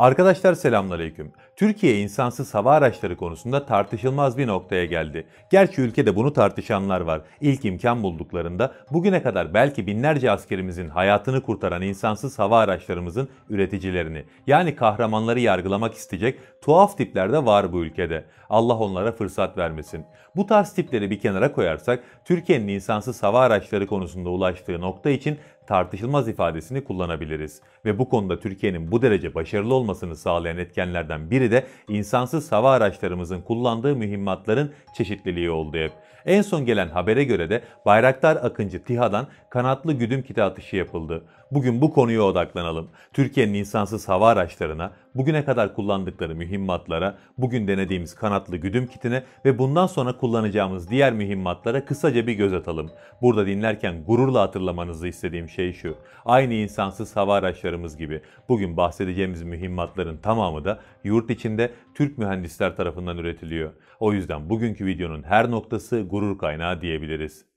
Arkadaşlar selamünaleyküm. Türkiye insansız hava araçları konusunda tartışılmaz bir noktaya geldi. Gerçi ülkede bunu tartışanlar var. İlk imkan bulduklarında bugüne kadar belki binlerce askerimizin hayatını kurtaran insansız hava araçlarımızın üreticilerini yani kahramanları yargılamak isteyecek tuhaf tipler de var bu ülkede. Allah onlara fırsat vermesin. Bu tarz tipleri bir kenara koyarsak Türkiye'nin insansız hava araçları konusunda ulaştığı nokta için tartışılmaz ifadesini kullanabiliriz. Ve bu konuda Türkiye'nin bu derece başarılı olmasını sağlayan etkenlerden biri de insansız hava araçlarımızın kullandığı mühimmatların çeşitliliği oldu hep. En son gelen habere göre de Bayraktar Akıncı TİHA'dan kanatlı güdüm kiti atışı yapıldı bugün bu konuya odaklanalım. Türkiye'nin insansız hava araçlarına, bugüne kadar kullandıkları mühimmatlara, bugün denediğimiz kanatlı güdüm kitine ve bundan sonra kullanacağımız diğer mühimmatlara kısaca bir göz atalım. Burada dinlerken gururla hatırlamanızı istediğim şey şu. Aynı insansız hava araçlarımız gibi bugün bahsedeceğimiz mühimmatların tamamı da yurt içinde Türk mühendisler tarafından üretiliyor. O yüzden bugünkü videonun her noktası gurur kaynağı diyebiliriz.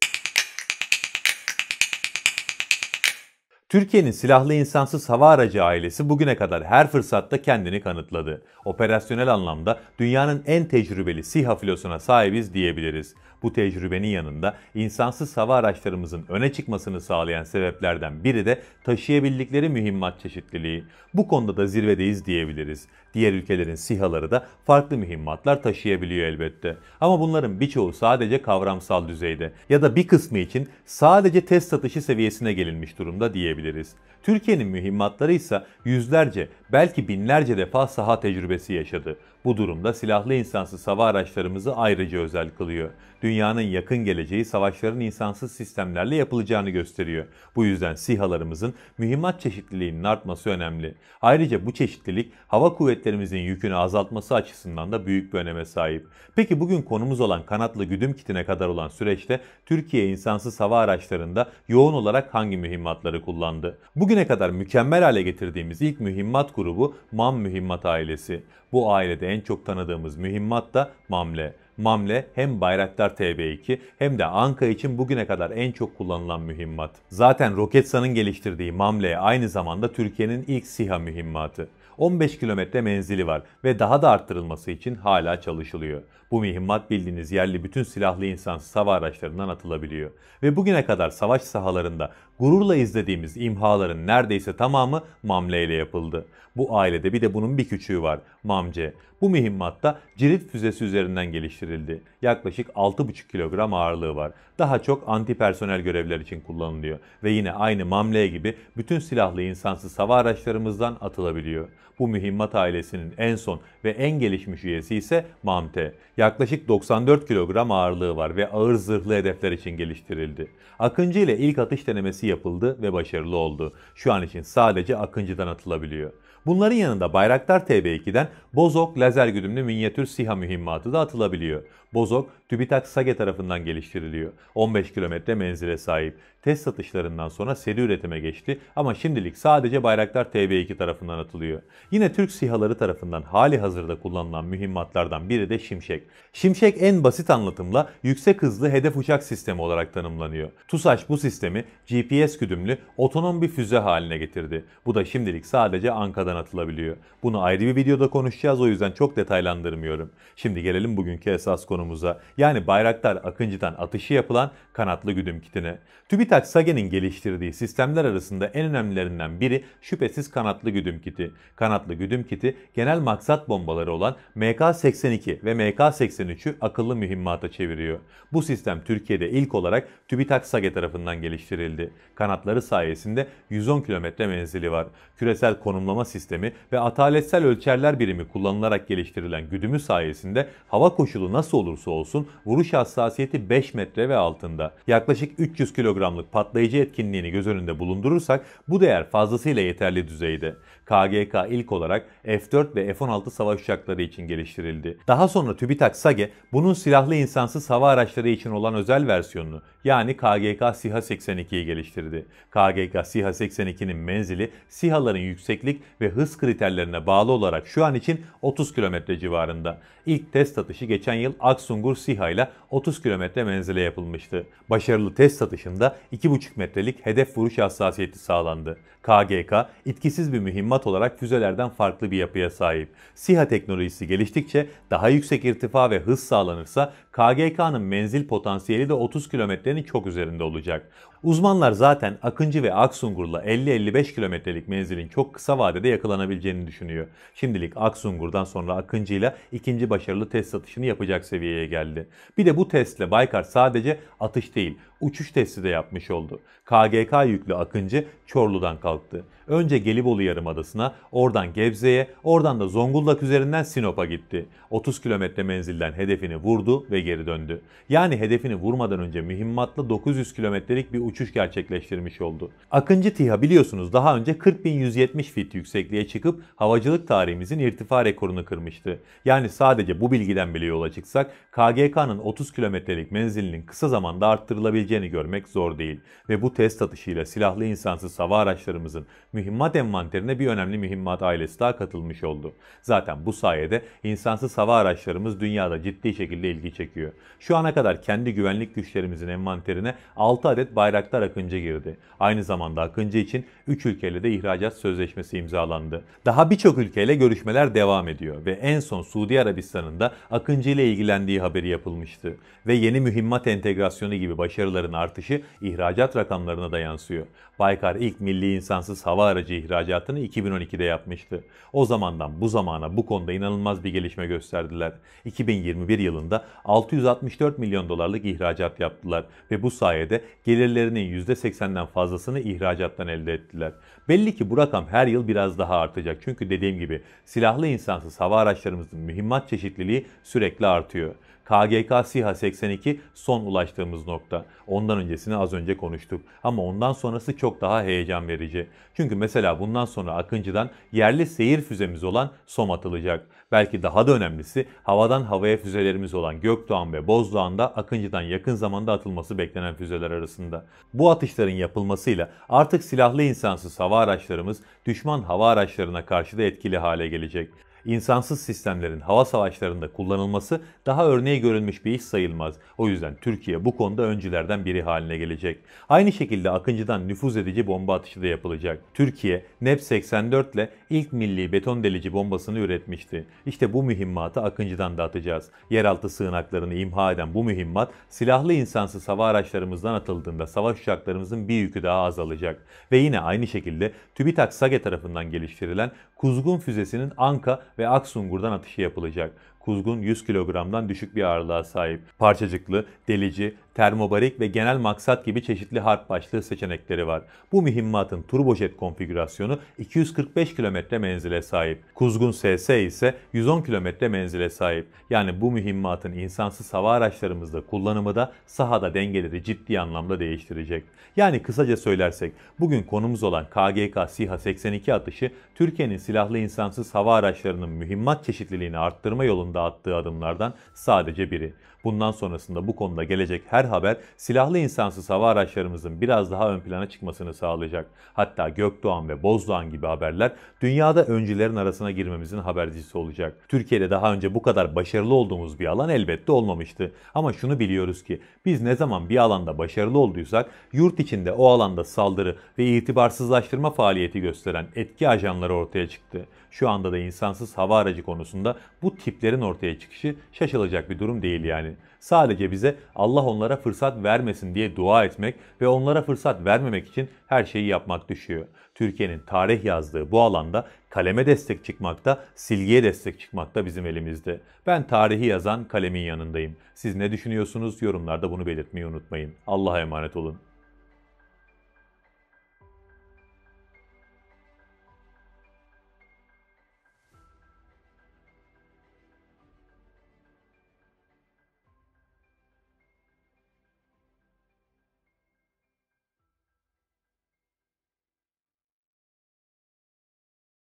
Türkiye'nin silahlı insansız hava aracı ailesi bugüne kadar her fırsatta kendini kanıtladı. Operasyonel anlamda dünyanın en tecrübeli SİHA filosuna sahibiz diyebiliriz. Bu tecrübenin yanında insansız hava araçlarımızın öne çıkmasını sağlayan sebeplerden biri de taşıyabildikleri mühimmat çeşitliliği. Bu konuda da zirvedeyiz diyebiliriz. Diğer ülkelerin SİHA'ları da farklı mühimmatlar taşıyabiliyor elbette. Ama bunların birçoğu sadece kavramsal düzeyde ya da bir kısmı için sadece test satışı seviyesine gelinmiş durumda diyebiliriz diyebiliriz. Türkiye'nin mühimmatları ise yüzlerce, belki binlerce defa saha tecrübesi yaşadı. Bu durumda silahlı insansız hava araçlarımızı ayrıca özel kılıyor. Dünyanın yakın geleceği savaşların insansız sistemlerle yapılacağını gösteriyor. Bu yüzden SİHA'larımızın mühimmat çeşitliliğinin artması önemli. Ayrıca bu çeşitlilik hava kuvvetlerimizin yükünü azaltması açısından da büyük bir öneme sahip. Peki bugün konumuz olan kanatlı güdüm kitine kadar olan süreçte Türkiye insansız hava araçlarında yoğun olarak hangi mühimmatları kullanıyor? kullandı. Bugüne kadar mükemmel hale getirdiğimiz ilk mühimmat grubu MAM mühimmat ailesi. Bu ailede en çok tanıdığımız mühimmat da mamle. Mamle hem Bayraktar TB2 hem de Anka için bugüne kadar en çok kullanılan mühimmat. Zaten Roketsan'ın geliştirdiği Mamle aynı zamanda Türkiye'nin ilk SİHA mühimmatı. 15 kilometre menzili var ve daha da arttırılması için hala çalışılıyor. Bu mühimmat bildiğiniz yerli bütün silahlı insan hava araçlarından atılabiliyor. Ve bugüne kadar savaş sahalarında gururla izlediğimiz imhaların neredeyse tamamı Mamle ile yapıldı. Bu ailede bir de bunun bir küçüğü var. Mamle amce. Bu mühimmatta cirit füzesi üzerinden geliştirildi. Yaklaşık 6,5 kilogram ağırlığı var. Daha çok anti antipersonel görevler için kullanılıyor ve yine aynı Mamle gibi bütün silahlı insansız hava araçlarımızdan atılabiliyor. Bu mühimmat ailesinin en son ve en gelişmiş üyesi ise MAMTE. Yaklaşık 94 kilogram ağırlığı var ve ağır zırhlı hedefler için geliştirildi. Akıncı ile ilk atış denemesi yapıldı ve başarılı oldu. Şu an için sadece Akıncı'dan atılabiliyor. Bunların yanında Bayraktar TB2'den Bozok lazer güdümlü minyatür SİHA mühimmatı da atılabiliyor. Bozok TÜBİTAK SAGE tarafından geliştiriliyor. 15 kilometre menzile sahip test satışlarından sonra seri üretime geçti ama şimdilik sadece Bayraktar TB2 tarafından atılıyor. Yine Türk sihaları tarafından hali hazırda kullanılan mühimmatlardan biri de Şimşek. Şimşek en basit anlatımla yüksek hızlı hedef uçak sistemi olarak tanımlanıyor. TUSAŞ bu sistemi GPS güdümlü otonom bir füze haline getirdi. Bu da şimdilik sadece Anka'dan atılabiliyor. Bunu ayrı bir videoda konuşacağız o yüzden çok detaylandırmıyorum. Şimdi gelelim bugünkü esas konumuza. Yani Bayraktar Akıncı'dan atışı yapılan kanatlı güdüm kitine. TÜBİT Birkaç Sagen'in geliştirdiği sistemler arasında en önemlilerinden biri şüphesiz kanatlı güdüm kiti. Kanatlı güdüm kiti genel maksat bombaları olan MK82 ve MK83'ü akıllı mühimmata çeviriyor. Bu sistem Türkiye'de ilk olarak TÜBİTAK Sage tarafından geliştirildi. Kanatları sayesinde 110 kilometre menzili var. Küresel konumlama sistemi ve ataletsel ölçerler birimi kullanılarak geliştirilen güdümü sayesinde hava koşulu nasıl olursa olsun vuruş hassasiyeti 5 metre ve altında. Yaklaşık 300 kilogramlık kiloluk patlayıcı etkinliğini göz önünde bulundurursak bu değer fazlasıyla yeterli düzeyde. KGK ilk olarak F-4 ve F-16 savaş uçakları için geliştirildi. Daha sonra TÜBİTAK SAGE bunun silahlı insansız hava araçları için olan özel versiyonunu yani KGK SİHA 82'yi geliştirdi. KGK SİHA 82'nin e menzili SİHA'ların yükseklik ve hız kriterlerine bağlı olarak şu an için 30 km civarında. İlk test atışı geçen yıl Aksungur SİHA e ile 30 km menzile yapılmıştı. Başarılı test atışında 2,5 metrelik hedef vuruş hassasiyeti sağlandı. KGK, itkisiz bir mühimmat olarak füzelerden farklı bir yapıya sahip. SİHA teknolojisi geliştikçe daha yüksek irtifa ve hız sağlanırsa KGK'nın menzil potansiyeli de 30 kilometrenin çok üzerinde olacak. Uzmanlar zaten Akıncı ve Aksungur'la 50-55 kilometrelik menzilin çok kısa vadede yakalanabileceğini düşünüyor. Şimdilik Aksungur'dan sonra Akıncı'yla ikinci başarılı test satışını yapacak seviyeye geldi. Bir de bu testle Baykar sadece atış değil, uçuş testi de yapmış gelmiş oldu. KGK yüklü Akıncı Çorlu'dan kalktı. Önce Gelibolu Yarımadası'na, oradan Gebze'ye, oradan da Zonguldak üzerinden Sinop'a gitti. 30 kilometre menzilden hedefini vurdu ve geri döndü. Yani hedefini vurmadan önce mühimmatla 900 kilometrelik bir uçuş gerçekleştirmiş oldu. Akıncı TİHA biliyorsunuz daha önce 40.170 fit yüksekliğe çıkıp havacılık tarihimizin irtifa rekorunu kırmıştı. Yani sadece bu bilgiden bile yola çıksak KGK'nın 30 kilometrelik menzilinin kısa zamanda arttırılabileceğini görmek zor değil değil ve bu test atışıyla silahlı insansız hava araçlarımızın mühimmat envanterine bir önemli mühimmat ailesi daha katılmış oldu. Zaten bu sayede insansız hava araçlarımız dünyada ciddi şekilde ilgi çekiyor. Şu ana kadar kendi güvenlik güçlerimizin envanterine 6 adet Bayraktar Akıncı girdi. Aynı zamanda Akıncı için 3 ülkeyle de ihracat sözleşmesi imzalandı. Daha birçok ülkeyle görüşmeler devam ediyor ve en son Suudi Arabistan'ın da Akıncı ile ilgilendiği haberi yapılmıştı. Ve yeni mühimmat entegrasyonu gibi başarıların artışı ihracat rakamlarına da yansıyor. Baykar ilk milli insansız hava aracı ihracatını 2012'de yapmıştı. O zamandan bu zamana bu konuda inanılmaz bir gelişme gösterdiler. 2021 yılında 664 milyon dolarlık ihracat yaptılar ve bu sayede gelirlerinin %80'den fazlasını ihracattan elde ettiler. Belli ki bu rakam her yıl biraz daha artacak çünkü dediğim gibi silahlı insansız hava araçlarımızın mühimmat çeşitliliği sürekli artıyor. KGK SİHA 82 son ulaştığımız nokta. Ondan öncesini az önce konuştuk. Ama ondan sonrası çok daha heyecan verici. Çünkü mesela bundan sonra Akıncı'dan yerli seyir füzemiz olan SOM atılacak. Belki daha da önemlisi havadan havaya füzelerimiz olan Gökdoğan ve Bozdoğan da Akıncı'dan yakın zamanda atılması beklenen füzeler arasında. Bu atışların yapılmasıyla artık silahlı insansız hava araçlarımız düşman hava araçlarına karşı da etkili hale gelecek insansız sistemlerin hava savaşlarında kullanılması daha örneği görülmüş bir iş sayılmaz. O yüzden Türkiye bu konuda öncülerden biri haline gelecek. Aynı şekilde Akıncı'dan nüfuz edici bomba atışı da yapılacak. Türkiye NEP 84 ile ilk milli beton delici bombasını üretmişti. İşte bu mühimmatı Akıncı'dan da atacağız. Yeraltı sığınaklarını imha eden bu mühimmat silahlı insansız hava araçlarımızdan atıldığında savaş uçaklarımızın bir yükü daha azalacak. Ve yine aynı şekilde TÜBİTAK SAGE tarafından geliştirilen Kuzgun füzesinin Anka ve Aksungur'dan atışı yapılacak kuzgun 100 kilogramdan düşük bir ağırlığa sahip. Parçacıklı, delici, termobarik ve genel maksat gibi çeşitli harp başlığı seçenekleri var. Bu mühimmatın turbojet konfigürasyonu 245 km menzile sahip. Kuzgun SS ise 110 km menzile sahip. Yani bu mühimmatın insansız hava araçlarımızda kullanımı da sahada dengeleri ciddi anlamda değiştirecek. Yani kısaca söylersek bugün konumuz olan KGK SİHA 82 atışı Türkiye'nin silahlı insansız hava araçlarının mühimmat çeşitliliğini arttırma yolunda yılında attığı adımlardan sadece biri. Bundan sonrasında bu konuda gelecek her haber silahlı insansız hava araçlarımızın biraz daha ön plana çıkmasını sağlayacak. Hatta Gökdoğan ve Bozdoğan gibi haberler dünyada öncülerin arasına girmemizin habercisi olacak. Türkiye'de daha önce bu kadar başarılı olduğumuz bir alan elbette olmamıştı. Ama şunu biliyoruz ki biz ne zaman bir alanda başarılı olduysak yurt içinde o alanda saldırı ve itibarsızlaştırma faaliyeti gösteren etki ajanları ortaya çıktı şu anda da insansız hava aracı konusunda bu tiplerin ortaya çıkışı şaşılacak bir durum değil yani. Sadece bize Allah onlara fırsat vermesin diye dua etmek ve onlara fırsat vermemek için her şeyi yapmak düşüyor. Türkiye'nin tarih yazdığı bu alanda kaleme destek çıkmakta, silgiye destek çıkmakta bizim elimizde. Ben tarihi yazan kalemin yanındayım. Siz ne düşünüyorsunuz? Yorumlarda bunu belirtmeyi unutmayın. Allah'a emanet olun.